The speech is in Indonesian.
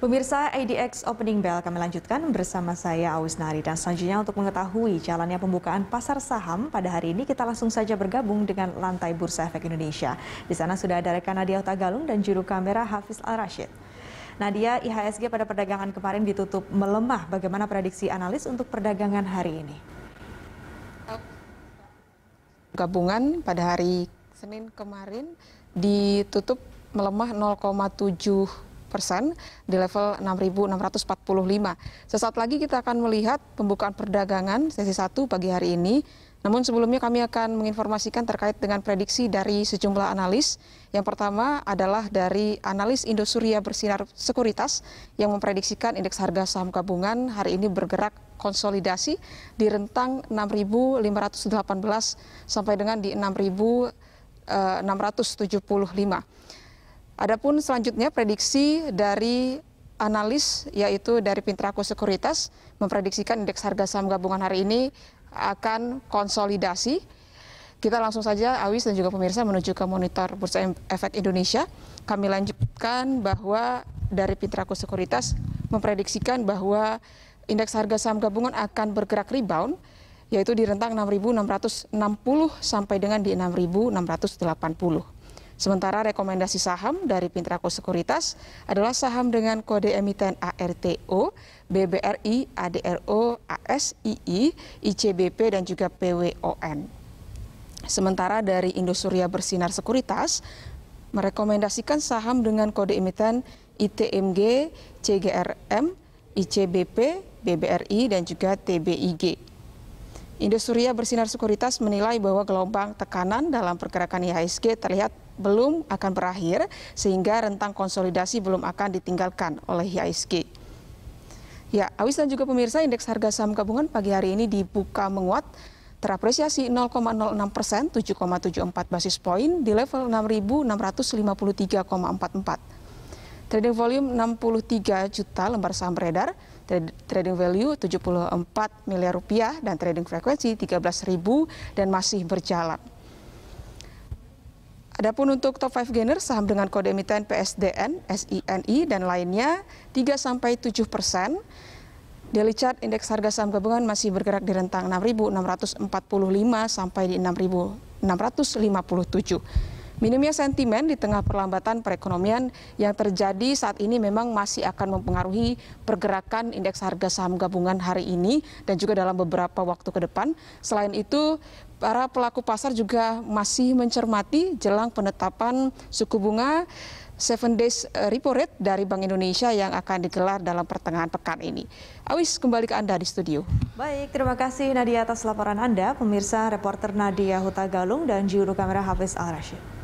Pemirsa IDX Opening Bell kami lanjutkan bersama saya Awis Nari dan selanjutnya untuk mengetahui jalannya pembukaan pasar saham pada hari ini kita langsung saja bergabung dengan lantai Bursa Efek Indonesia. Di sana sudah ada rekan Nadia Utagalung dan juru kamera Hafiz Al Rashid. Nadia, IHSG pada perdagangan kemarin ditutup melemah. Bagaimana prediksi analis untuk perdagangan hari ini? Gabungan pada hari Senin kemarin ditutup melemah 0,7 persen di level 6.645. Sesaat lagi kita akan melihat pembukaan perdagangan sesi 1 pagi hari ini. Namun sebelumnya kami akan menginformasikan terkait dengan prediksi dari sejumlah analis. Yang pertama adalah dari analis Indosuria Bersinar Sekuritas yang memprediksikan indeks harga saham gabungan hari ini bergerak konsolidasi di rentang 6.518 sampai dengan di 6.675. Adapun selanjutnya prediksi dari analis yaitu dari Pintraku Sekuritas memprediksikan indeks harga saham gabungan hari ini akan konsolidasi. Kita langsung saja Awis dan juga pemirsa menuju ke monitor Bursa Efek Indonesia. Kami lanjutkan bahwa dari Pintraku Sekuritas memprediksikan bahwa indeks harga saham gabungan akan bergerak rebound yaitu di rentang 6.660 sampai dengan di 6.680. Sementara rekomendasi saham dari Pintrako Sekuritas adalah saham dengan kode emiten ARTO, BBRI, ADRO, ASII, ICBP, dan juga PWON. Sementara dari Indosuria Bersinar Sekuritas merekomendasikan saham dengan kode emiten ITMG, CGRM, ICBP, BBRI, dan juga TBIG. Indosuria Bersinar Sekuritas menilai bahwa gelombang tekanan dalam pergerakan IHSG terlihat belum akan berakhir sehingga rentang konsolidasi belum akan ditinggalkan oleh IHSG. Ya, Awis dan juga pemirsa, indeks harga saham gabungan pagi hari ini dibuka menguat terapresiasi 0,06 persen, 7,74 basis poin di level 6.653,44. Trading volume 63 juta lembar saham beredar, trading value 74 miliar rupiah dan trading frekuensi 13.000 dan masih berjalan. Adapun untuk top 5 gainer saham dengan kode emiten PSDN, SINI dan lainnya 3 sampai 7 persen. Daily chart indeks harga saham gabungan masih bergerak di rentang 6.645 sampai di 6.657. Minimnya sentimen di tengah perlambatan perekonomian yang terjadi saat ini memang masih akan mempengaruhi pergerakan indeks harga saham gabungan hari ini dan juga dalam beberapa waktu ke depan. Selain itu, para pelaku pasar juga masih mencermati jelang penetapan suku bunga Seven Days Repo Rate dari Bank Indonesia yang akan digelar dalam pertengahan pekan ini. Awis, kembali ke Anda di studio. Baik, terima kasih Nadia atas laporan Anda. Pemirsa, reporter Nadia Huta Galung dan juru kamera Hafiz Al-Rashid.